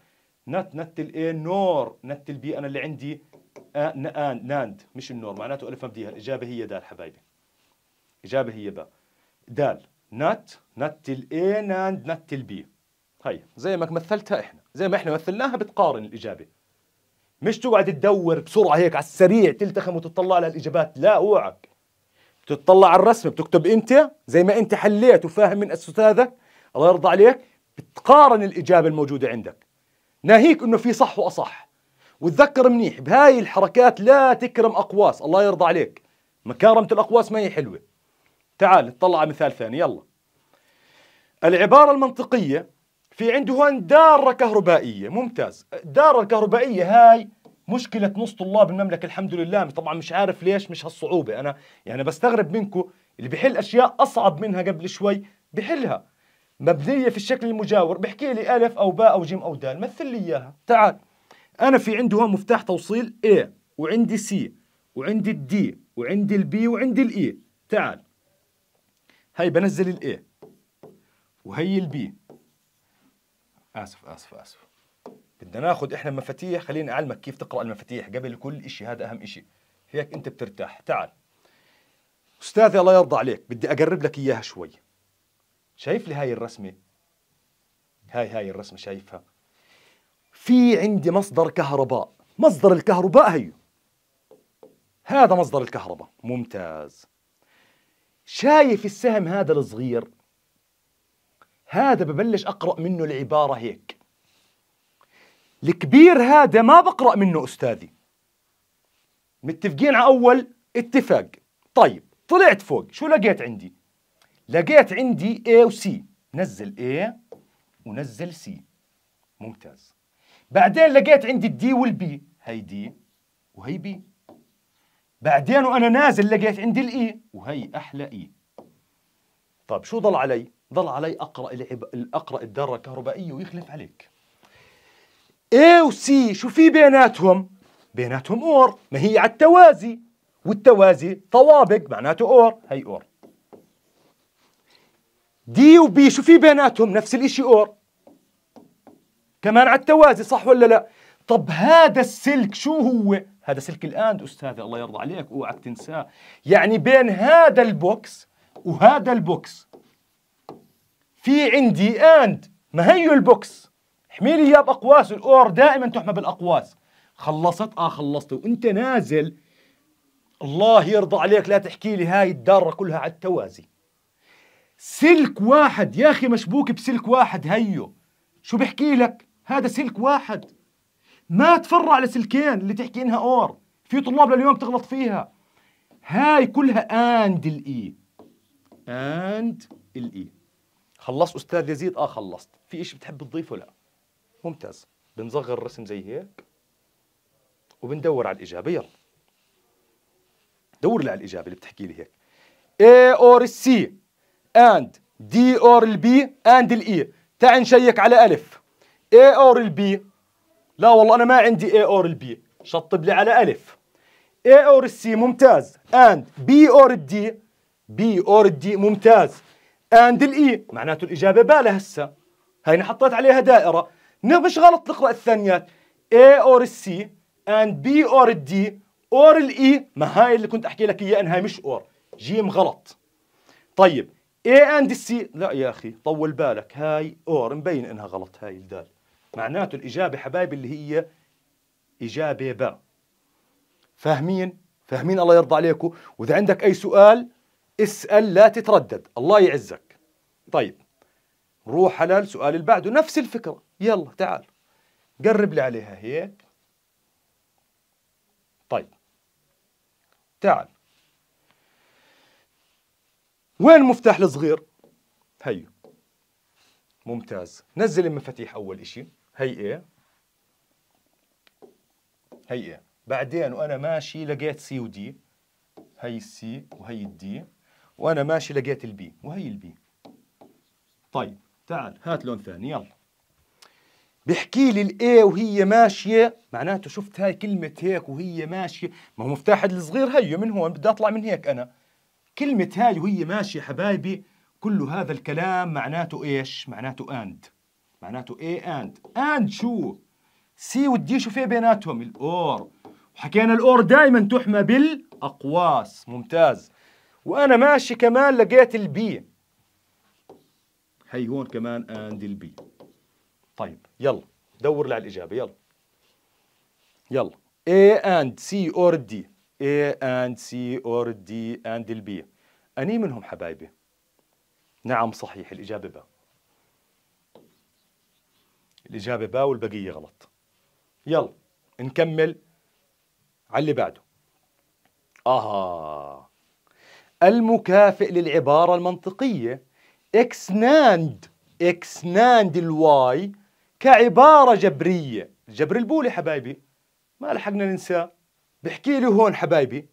نت نت الاي نور نت البي انا اللي عندي ناند مش النور معناته الف مبديها الاجابه هي دال حبايبي اجابه هي با دال نت نت الاي ناند نت البي هي زي ما مثلتها احنا زي ما احنا مثلناها بتقارن الاجابه مش تقعد تدور بسرعه هيك على السريع تلتخم وتطلع على الاجابات لا اوعك بتطلع على الرسمه بتكتب انت زي ما انت حليت وفاهم من استاذك الله يرضى عليك بتقارن الاجابه الموجوده عندك ناهيك انه في صح واصح وتذكر منيح بهاي الحركات لا تكرم اقواس الله يرضى عليك مكارمه الاقواس ما هي حلوه تعال اطلع على مثال ثاني يلا العباره المنطقيه في عنده هون دارة كهربائية ممتاز الدارة الكهربائية هاي مشكلة نص طلاب المملكة الحمد لله طبعا مش عارف ليش مش هالصعوبة أنا يعني بستغرب منكم اللي بحل أشياء أصعب منها قبل شوي بحلها مبنية في الشكل المجاور بحكي لي ألف أو باء أو جيم أو دال مثل لي إياها تعال أنا في عنده هون مفتاح توصيل A وعندي C وعندي الدي وعندي البي وعندي الإي e. تعال هاي بنزل الإي وهي البي اسف اسف اسف بدنا ناخذ احنا مفاتيح خليني اعلمك كيف تقرا المفاتيح قبل كل شيء هذا اهم شيء هيك انت بترتاح تعال استاذي الله يرضى عليك بدي اقرب لك اياها شوي شايف لي هاي الرسمه هاي هاي الرسمه شايفها في عندي مصدر كهرباء مصدر الكهرباء هيو هذا مصدر الكهرباء ممتاز شايف السهم هذا الصغير هذا ببلش أقرأ منه العبارة هيك الكبير هذا ما بقرأ منه أستاذي متفقين على أول اتفاق طيب طلعت فوق شو لقيت عندي لقيت عندي A و C نزل A ونزل C ممتاز بعدين لقيت عندي الدي والبي هي دي وهي بي بعدين وانا نازل لقيت عندي الاي e وهي احلى اي e. طيب شو ضل علي؟ ضل علي اقرا اقرا الذره الكهربائيه ويخلف عليك اي وسي شو في بيناتهم؟ بيناتهم اور ما هي على التوازي والتوازي طوابق معناته اور هي اور دي وبي شو في بيناتهم نفس الشيء اور كمان على التوازي صح ولا لا طب هذا السلك شو هو هذا سلك الاند استاذي الله يرضى عليك اوعك تنساه يعني بين هذا البوكس وهذا البوكس في عندي اند ما هي البوكس احمي اياه باقواس الاور دائما تحمى بالاقواس خلصت اه خلصت وانت نازل الله يرضى عليك لا تحكي لي هاي الداره كلها على التوازي سلك واحد يا اخي مشبوك بسلك واحد هيو شو بحكي لك هذا سلك واحد ما تفرع لسلكين اللي تحكي انها اور في طلاب لليوم تغلط فيها هاي كلها اند الاي e. اند الاي e. خلصت استاذ يزيد اه خلصت في اشي بتحب تضيفه لا ممتاز بنصغر الرسم زي هيك وبندور على الاجابه يلا دور لي على الاجابه اللي بتحكي لي هيك A or C and D or B and E تعال نشيك على ألف A or B لا والله أنا ما عندي A or B شطب لي على ألف A or C ممتاز and B or D بي اور دي ممتاز اند الاي e معناته الاجابه بالا هسه هاي حطيت عليها دائره مش غلط نقرا الثانيات اي اور السي اند بي اور الدي اور الاي e ما هاي اللي كنت احكي لك اياها انها مش اور جيم غلط طيب اي اند السي لا يا اخي طول بالك هاي اور مبين انها غلط هاي الدال معناته الاجابه حبايبي اللي هي اجابه باء فاهمين فاهمين الله يرضى عليكم واذا عندك اي سؤال اسأل لا تتردد الله يعزك طيب روح على السؤال اللي بعده نفس الفكرة يلا تعال قرب لي عليها هيك طيب تعال وين المفتاح الصغير هي ممتاز نزل المفاتيح أول إشي هي إيه هي إيه بعدين وأنا ماشي لقيت سي ودي هي السي وهي الدي وانا ماشي لقيت البي وهي البي طيب تعال هات لون ثاني يلا بحكي لي الاي وهي ماشيه معناته شفت هاي كلمه هيك وهي ماشيه ما هو مفتاح الصغير هيو من هون بدي اطلع من هيك انا كلمه هاي وهي ماشيه حبايبي كل هذا الكلام معناته ايش معناته اند معناته اي اند اند شو سي ودي شو في إيه بيناتهم الاور وحكينا الاور دائما تحمى بالاقواس ممتاز وانا ماشي كمان لقيت البي هي هون كمان اند البي طيب يلا دور لي على الاجابه يلا يلا اي اند سي اور دي اي اند سي اور دي اند البي أني منهم حبايبي نعم صحيح الإجابة با الإجابة با والبقية غلط يلا نكمل على اللي بعده آها المكافئ للعبارة المنطقية إكس ناند إكس ناند الواي كعبارة جبرية جبر البولي حبايبي ما لحقنا ننساه بحكي لي هون حبايبي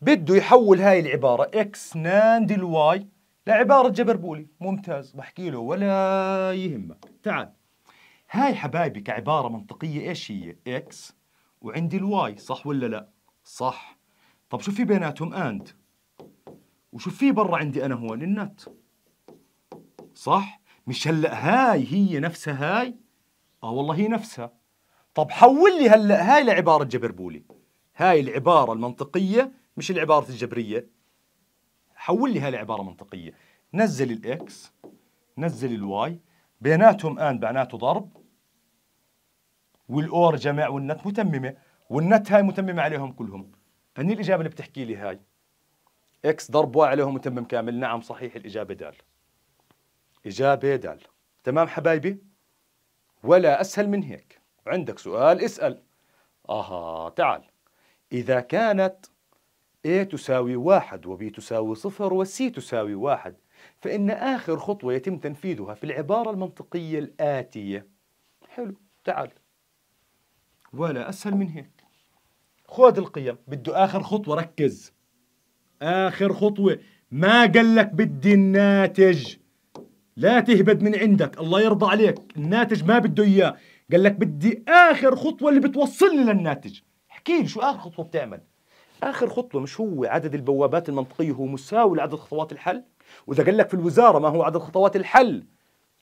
بده يحول هاي العبارة اكس ناند الواي لعبارة جبر بولي ممتاز بحكي له ولا يهمك تعال هاي حبايبي كعبارة منطقية ايش هي اكس وعندي الواي صح ولا لا صح طب شو في بيناتهم اند وشوف في برا عندي أنا هون النت صح؟ مش هلأ هاي هي نفسها هاي؟ آه والله هي نفسها طب حول لي هلأ هاي لعبارة جبربولي هاي العبارة المنطقية مش العبارة الجبرية حول لي هاي لعبارة منطقية نزل الإكس نزل الواي بيناتهم آن بعناته ضرب والأور جمع والنت متممة والنت هاي متممة عليهم كلهم فني الإجابة اللي بتحكي لي هاي اكس ضرب واي عليهم متمم كامل نعم صحيح الإجابة دال إجابة دال تمام حبايبي ولا أسهل من هيك عندك سؤال اسأل آها تعال إذا كانت A تساوي واحد وبي تساوي صفر وسي تساوي واحد فإن آخر خطوة يتم تنفيذها في العبارة المنطقية الآتية حلو تعال ولا أسهل من هيك خذ القيم بده آخر خطوة ركز آخر خطوة ما قال لك بدي الناتج لا تهبد من عندك الله يرضى عليك الناتج ما بده إياه قال لك بدي آخر خطوة اللي بتوصلني للناتج احكي لي شو آخر خطوة بتعمل آخر خطوة مش هو عدد البوابات المنطقية هو مساوي لعدد خطوات الحل وإذا قال لك في الوزارة ما هو عدد خطوات الحل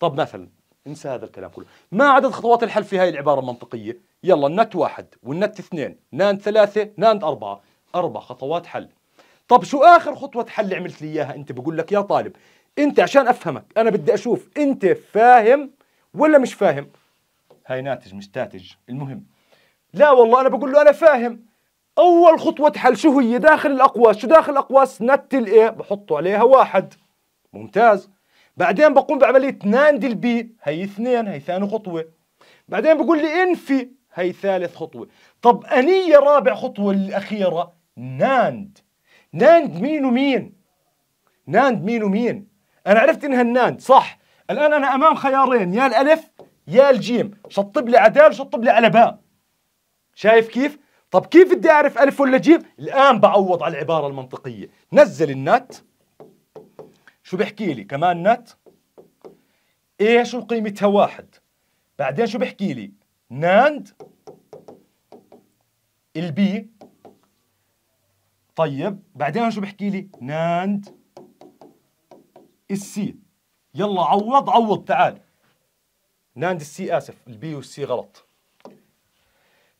طب مثلا انسى هذا الكلام كله ما عدد خطوات الحل في هاي العبارة المنطقية يلا النت واحد والنت اثنين نانت ثلاثة نانت أربعة أربع خطوات حل طب شو اخر خطوه حل عملت لي اياها انت بقول لك يا طالب انت عشان افهمك انا بدي اشوف انت فاهم ولا مش فاهم هاي ناتج مش تاتج المهم لا والله انا بقول له انا فاهم اول خطوه حل شو هي داخل الاقواس شو داخل الاقواس نت الاي بحطه عليها واحد ممتاز بعدين بقوم بعمليه ناند البي هي اثنين هي ثاني خطوه بعدين بقول لي انفي هي ثالث خطوه طب انيه رابع خطوه الاخيره ناند ناند مين ومين ناند مين ومين انا عرفت انها الناند صح الان انا امام خيارين يا الالف يا الجيم شطب لي على شطب لي على باء شايف كيف طب كيف بدي اعرف الف ولا جيم الان بعوض على العباره المنطقيه نزل النت شو بحكي لي كمان نت ايش وقيمتها واحد بعدين شو بحكي لي ناند البي طيب بعدين شو بحكي لي ناند السي يلا عوض عوض تعال ناند السي اسف البي والسي غلط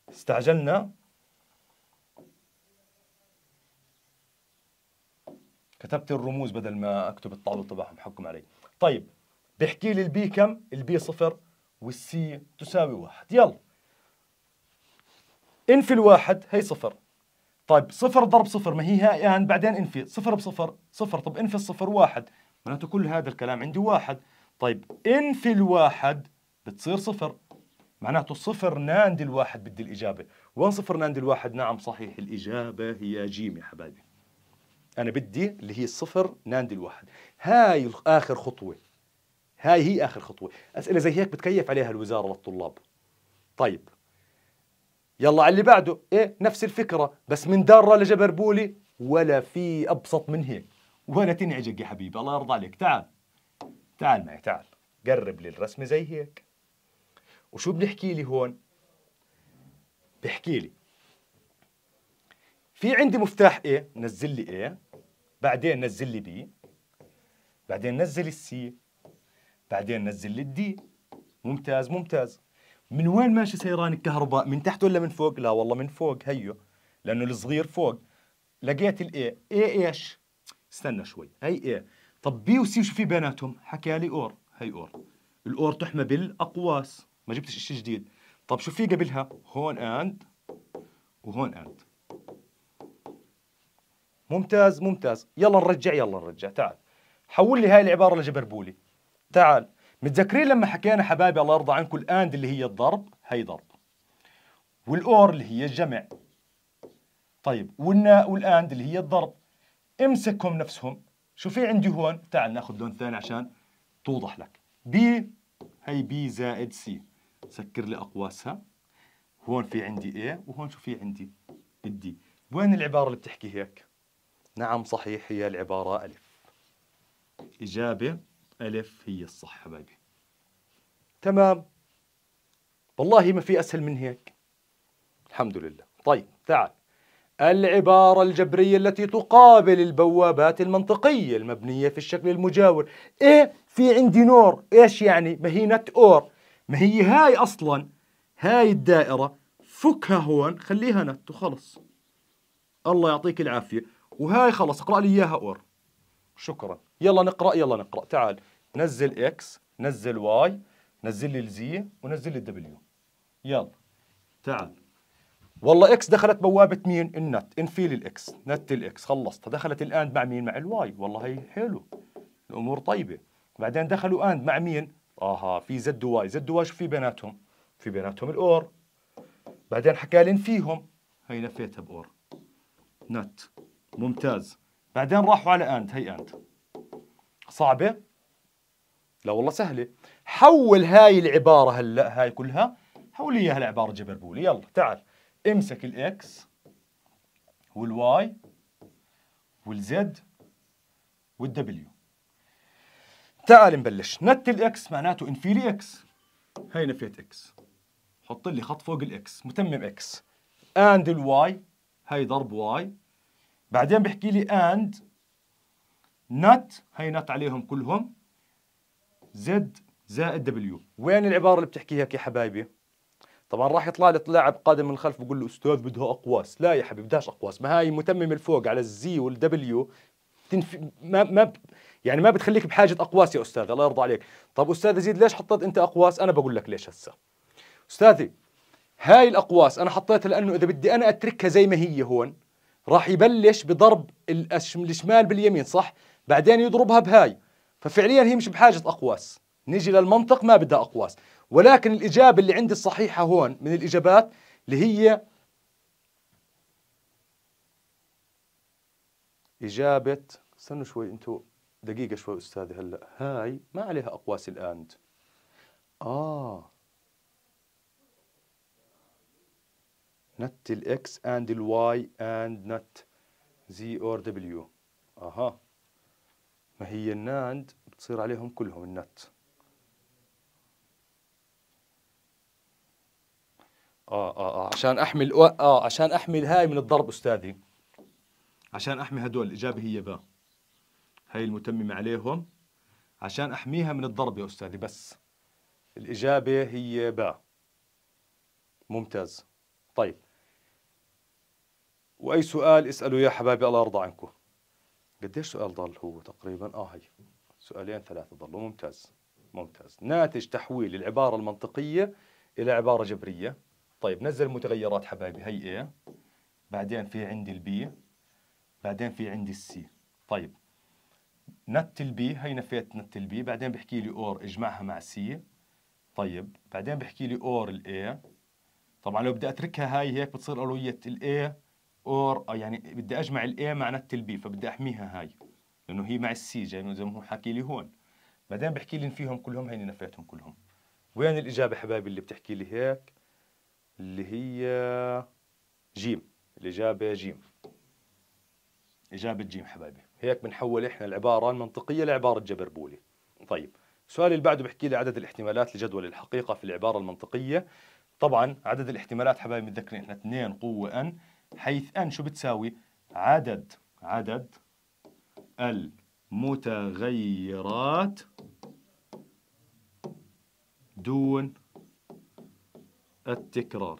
استعجلنا كتبت الرموز بدل ما اكتب الطاوله تبعهم حكم علي طيب بحكي لي البي كم البي صفر والسي تساوي واحد يلا انفي الواحد هي صفر طيب صفر ضرب صفر ما هي هاي يعني بعدين انفي صفر بصفر صفر طب انفي الصفر واحد معناته كل هذا الكلام عندي واحد طيب انفي الواحد بتصير صفر معناته صفر ناند الواحد بدي الإجابة وين صفر ناند الواحد نعم صحيح الإجابة هي جيم يا حبايبي أنا بدي اللي هي الصفر ناند الواحد هاي آخر خطوة هاي هي آخر خطوة أسئلة زي هيك بتكيف عليها الوزارة للطلاب طيب يلا على اللي بعده ايه نفس الفكره بس من داره لجبربولي ولا في ابسط من هيك ولا تنعجق يا حبيبي الله يرضى عليك تعال تعال معي تعال قرب لي الرسمه زي هيك وشو بنحكي لي هون بحكي لي في عندي مفتاح ايه نزل لي ايه بعدين نزل لي بي بعدين نزل السي بعدين نزل لي الدي ممتاز ممتاز من وين ماشي سيران الكهرباء من تحت ولا من فوق لا والله من فوق هيو لانه الصغير فوق لقيت الاي اي ايش استنى شوي هي اي طب بي وسي شو في بيناتهم حكى لي اور هي اور الاور تحمى بالاقواس ما جبتش شيء جديد طب شو في قبلها هون اند وهون اند ممتاز ممتاز يلا نرجع يلا نرجع تعال حول لي هاي العباره لجبربولي تعال متذكرين لما حكينا حبايبي الله يرضى عنكم الاند اللي هي الضرب هي ضرب والاور اللي هي الجمع طيب والنا والاند اللي هي الضرب امسكهم نفسهم شو في عندي هون تعال ناخذ لون ثاني عشان توضح لك بي هي بي زائد سي سكر لي اقواسها هون في عندي ايه وهون شو في عندي الدي وين العبارة اللي بتحكي هيك؟ نعم صحيح هي العبارة ألف إجابة ألف هي الصح حبايبي تمام والله ما في أسهل من هيك الحمد لله طيب تعال العبارة الجبرية التي تقابل البوابات المنطقية المبنية في الشكل المجاور إيه في عندي نور إيش يعني ما هي نت أور ما هي هاي أصلا هاي الدائرة فكها هون خليها نت وخلص الله يعطيك العافية وهاي خلص اقرأ لي إياها أور شكرا يلا نقرأ يلا نقرأ تعال نزل اكس نزل واي نزل لي الزي ونزل لي الدبليو يلا تعال والله اكس دخلت بوابه مين النت انفيل الاكس نت الاكس خلصت دخلت الان مع مين مع الواي والله هي حلو الامور طيبه بعدين دخلوا اند مع مين اها في زد وواي زد وواي شو في بيناتهم في بيناتهم الاور بعدين حكى لي فيهم هي لفيتها باور نت ممتاز بعدين راحوا على اند هي اند صعبه لا والله سهله حول هاي العباره هلا هاي كلها حول لي اياها لعباره جبربولي يلا تعال امسك الاكس والواي والزد والدبليو تعال نبلش نت الاكس معناته انفي لي اكس هي نفيت اكس حط لي خط فوق الاكس متمم اكس اند الواي هي ضرب واي بعدين بحكي لي اند نت هي نت عليهم كلهم زد زائد دبليو وين العباره اللي بتحكيها يا حبايبي طبعا راح يطلع لي لاعب قادم من الخلف بقول له استاذ بده اقواس لا يا حبيبي بدهاش اقواس ما هاي متمم الفوق على الزي والدبليو تنفي ما ما يعني ما بتخليك بحاجه اقواس يا استاذ الله يرضى عليك طب استاذ زيد ليش حطيت انت اقواس انا بقول لك ليش هسه استاذي هاي الاقواس انا حطيتها لانه اذا بدي انا اتركها زي ما هي هون راح يبلش بضرب الشمال باليمين صح بعدين يضربها بهاي ففعليا هي مش بحاجة أقواس نيجي للمنطق ما بدها أقواس ولكن الإجابة اللي عندي الصحيحة هون من الإجابات اللي هي إجابة استنوا شوي أنتوا دقيقة شوي أستاذي هلأ هاي ما عليها أقواس الآن آه نت الإكس أند الواي أند نت زي أور دبليو اها ما هي الناند بتصير عليهم كلهم النت آه, آه, آه عشان أحمل آه عشان أحمل هاي من الضرب أستاذي عشان أحمي هدول الإجابة هي با هاي المتممة عليهم عشان أحميها من الضرب يا أستاذي بس الإجابة هي با ممتاز طيب وأي سؤال اسألوا يا حبايبي الله يرضى عنكم قديش سؤال ضل هو تقريبا اه هي سؤالين ثلاثه ضلوا ممتاز ممتاز ناتج تحويل العباره المنطقيه الى عباره جبريه طيب نزل المتغيرات حبايبي هي ايه بعدين في عندي البي بعدين في عندي السي طيب نت البي هي نفيت نت البي بعدين بحكي لي اور اجمعها مع سي طيب بعدين بحكي لي اور الاي طبعا لو بدي اتركها هاي هيك بتصير اولويه الاي اور آه، يعني بدي اجمع الاي مع نت البي فبدي احميها هاي لانه هي مع السي جاي يعني زي ما هو حكي لي هون بعدين بحكي لي فيهم كلهم هيني نفيتهم كلهم وين الاجابه حبايبي اللي بتحكي لي هيك اللي هي جيم الاجابه جيم اجابه جيم حبايبي هيك بنحول احنا العباره المنطقيه لعباره جبربولي طيب السؤال اللي بعده بحكي لي عدد الاحتمالات لجدول الحقيقه في العباره المنطقيه طبعا عدد الاحتمالات حبايبي متذكرين احنا 2 قوه ان حيث أن شو بتساوي عدد عدد المتغيرات دون التكرار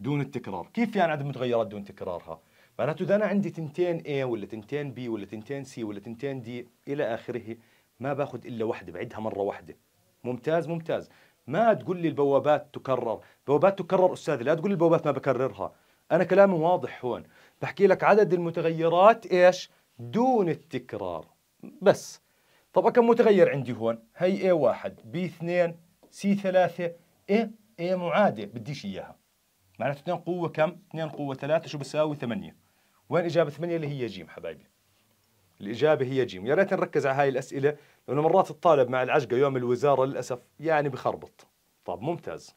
دون التكرار كيف يعني عدد المتغيرات دون تكرارها معناته اذا انا عندي تنتين A ولا تنتين B ولا تنتين C ولا تنتين D الى اخره ما باخذ الا واحده بعدها مره واحده ممتاز ممتاز ما تقول لي البوابات تكرر بوابات تكرر أستاذ لا تقول لي البوابات ما بكررها أنا كلامي واضح هون بحكي لك عدد المتغيرات إيش دون التكرار بس طب كم متغير عندي هون هي A1 B2 C3 A A معادة بديش إياها معناته 2 قوة كم 2 قوة 3 شو بساوي 8 وين إجابة 8 اللي هي جيم حبايبي الإجابة هي جيم يا ريت نركز على هاي الأسئلة لأنه مرات الطالب مع العجقة يوم الوزارة للأسف يعني بخربط طب ممتاز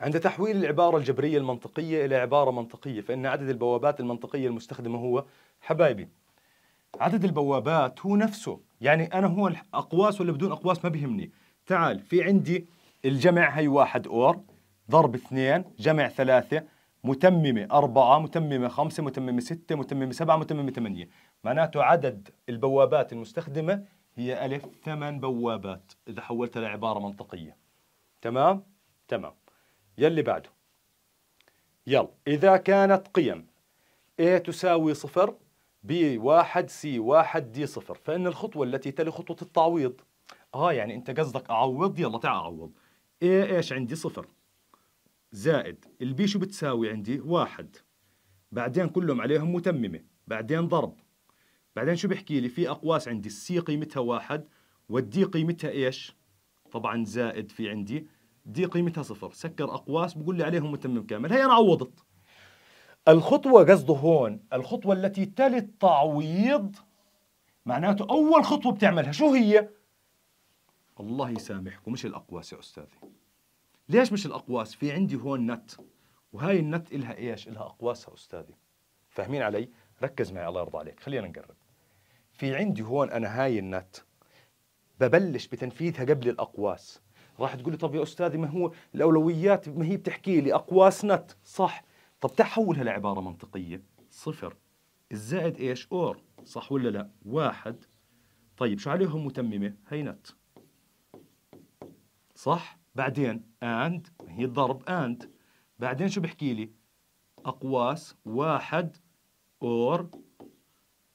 عند تحويل العبارة الجبرية المنطقية إلى عبارة منطقية فإن عدد البوابات المنطقية المستخدمة هو حبايبي عدد البوابات هو نفسه يعني أنا هو أقواس ولا بدون أقواس ما بيهمني تعال في عندي الجمع هي واحد أور ضرب اثنين جمع ثلاثة متممة أربعة متممة خمسة متممة ستة متممة سبعة متممة ثمانية معناته عدد البوابات المستخدمة هي ألف ثمان بوابات إذا حولتها لعبارة منطقية تمام؟ تمام يلي بعده يلا إذا كانت قيم A تساوي صفر B واحد C واحد D صفر فإن الخطوة التي تلي خطوة التعويض آه يعني أنت قصدك أعوض يلا تعال أعوض A إيش عندي صفر زائد البي شو بتساوي عندي واحد بعدين كلهم عليهم متممة بعدين ضرب بعدين شو بيحكي لي في أقواس عندي السي قيمتها واحد والدي قيمتها إيش طبعا زائد في عندي دي قيمتها صفر سكر أقواس بقول لي عليهم متمم كامل هي أنا عوضت الخطوة قصده هون الخطوة التي تلي التعويض معناته أول خطوة بتعملها شو هي؟ الله يسامحكم مش الأقواس يا أستاذي ليش مش الأقواس؟ في عندي هون نت وهاي النت إلها إيش؟ إلها أقواسها أستاذي فاهمين علي؟ ركز معي الله يرضى عليك خلينا نقرب في عندي هون انا هاي النت ببلش بتنفيذها قبل الاقواس راح تقول لي طب يا استاذي ما هو الاولويات ما هي بتحكي لي اقواس نت صح طب تحولها لعباره منطقيه صفر الزائد ايش اور صح ولا لا واحد طيب شو عليهم متممه هي نت صح بعدين اند هي الضرب اند بعدين شو بحكي لي اقواس واحد اور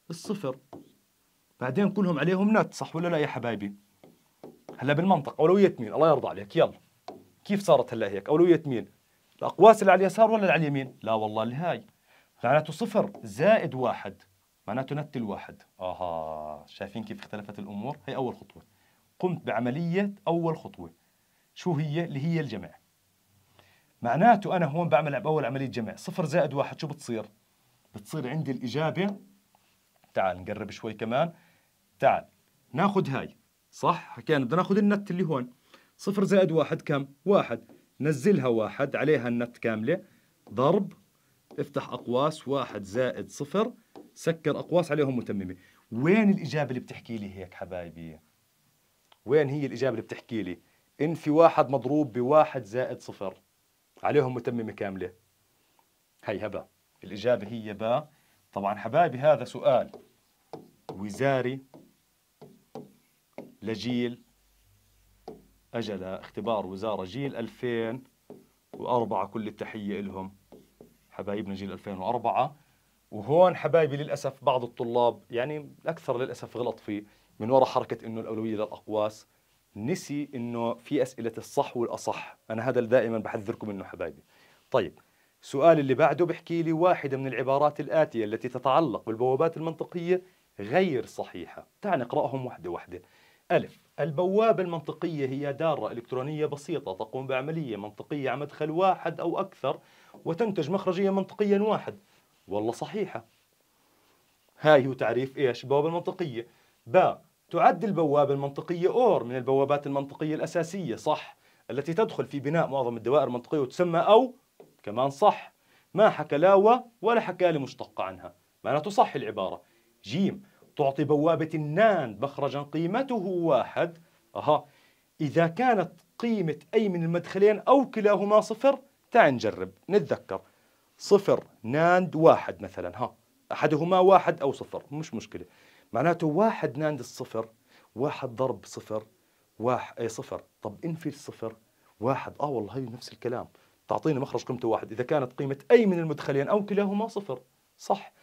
الصفر بعدين كلهم عليهم نت صح ولا لا يا حبايبي هلا بالمنطق اولويه مين الله يرضى عليك يلا كيف صارت هلا هيك اولويه مين الاقواس اللي على اليسار ولا اللي على اليمين لا والله اللي هاي معناته صفر زائد واحد معناته نت الواحد اها شايفين كيف اختلفت الامور هي اول خطوه قمت بعمليه اول خطوه شو هي اللي هي الجمع معناته انا هون بعمل باول عمليه جمع صفر زائد واحد شو بتصير بتصير عندي الاجابه تعال نقرب شوي كمان تعال ناخذ هاي صح حكينا بدنا ناخذ النت اللي هون صفر زائد واحد كم واحد نزلها واحد عليها النت كاملة ضرب افتح أقواس واحد زائد صفر سكر أقواس عليهم متممة وين الإجابة اللي بتحكي لي هيك حبايبي وين هي الإجابة اللي بتحكي لي إن في واحد مضروب بواحد زائد صفر عليهم متممة كاملة هي هبا الإجابة هي با طبعا حبايبي هذا سؤال وزاري لجيل أجل اختبار وزارة جيل 2004 كل التحية لهم حبايبنا جيل 2004 وهون حبايبي للأسف بعض الطلاب يعني أكثر للأسف غلط فيه من وراء حركة إنه الأولوية للأقواس نسي إنه في أسئلة الصح والأصح أنا هذا دائما بحذركم منه حبايبي طيب سؤال اللي بعده بحكي لي واحدة من العبارات الآتية التي تتعلق بالبوابات المنطقية غير صحيحة تعال نقرأهم واحدة واحدة ألف البوابة المنطقية هي دارة إلكترونية بسيطة تقوم بعملية منطقية على مدخل واحد أو أكثر وتنتج مخرجيا منطقيا واحد والله صحيحة هاي هو تعريف إيش البوابة المنطقية باء تعد البوابة المنطقية أور من البوابات المنطقية الأساسية صح التي تدخل في بناء معظم الدوائر المنطقية وتسمى أو كمان صح ما حكى لا و ولا حكى مشتقة عنها معناته صح العبارة جيم تعطي بوابة النان مخرجا قيمته واحد أها إذا كانت قيمة أي من المدخلين أو كلاهما صفر تعال نجرب نتذكر صفر ناند واحد مثلا ها أحدهما واحد أو صفر مش مشكلة معناته واحد ناند الصفر واحد ضرب صفر واحد أي صفر طب إن في الصفر واحد آه والله هي نفس الكلام تعطيني مخرج قيمته واحد إذا كانت قيمة أي من المدخلين أو كلاهما صفر صح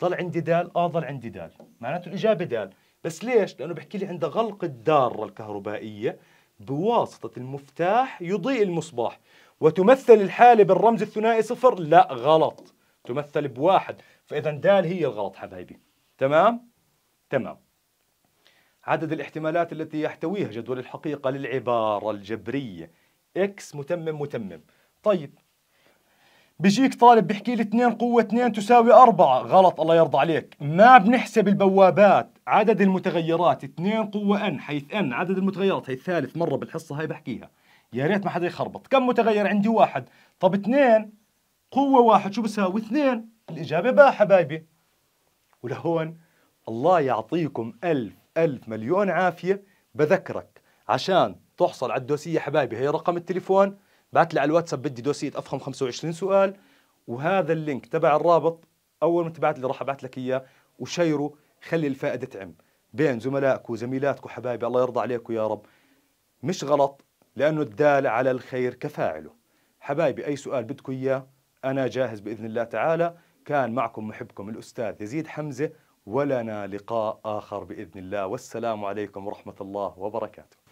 ضل عندي دال اه ضل عندي دال معناته الاجابه دال بس ليش لانه بحكي لي عند غلق الداره الكهربائيه بواسطه المفتاح يضيء المصباح وتمثل الحاله بالرمز الثنائي صفر لا غلط تمثل بواحد فاذا دال هي الغلط حبايبي تمام تمام عدد الاحتمالات التي يحتويها جدول الحقيقه للعباره الجبريه اكس متمم متمم طيب بيجيك طالب بيحكي لي 2 قوة 2 تساوي 4 غلط الله يرضى عليك ما بنحسب البوابات عدد المتغيرات 2 قوة n حيث n عدد المتغيرات هي ثالث مرة بالحصة هاي بحكيها يا ريت ما حدا يخربط كم متغير عندي واحد طب 2 قوة واحد شو بساوي 2 الإجابة باء حبايبي ولهون الله يعطيكم ألف ألف مليون عافية بذكرك عشان تحصل على الدوسية حبايبي هي رقم التليفون بعت لي على الواتساب بدي دوسية أفخم 25 سؤال وهذا اللينك تبع الرابط أول ما تبعت لي راح أبعت لك إياه وشيره خلي الفائدة تعم بين زملائك وزميلاتك وحبايبي الله يرضى عليكم يا رب مش غلط لأنه الدال على الخير كفاعله حبايبي أي سؤال بدكم إياه أنا جاهز بإذن الله تعالى كان معكم محبكم الأستاذ يزيد حمزة ولنا لقاء آخر بإذن الله والسلام عليكم ورحمة الله وبركاته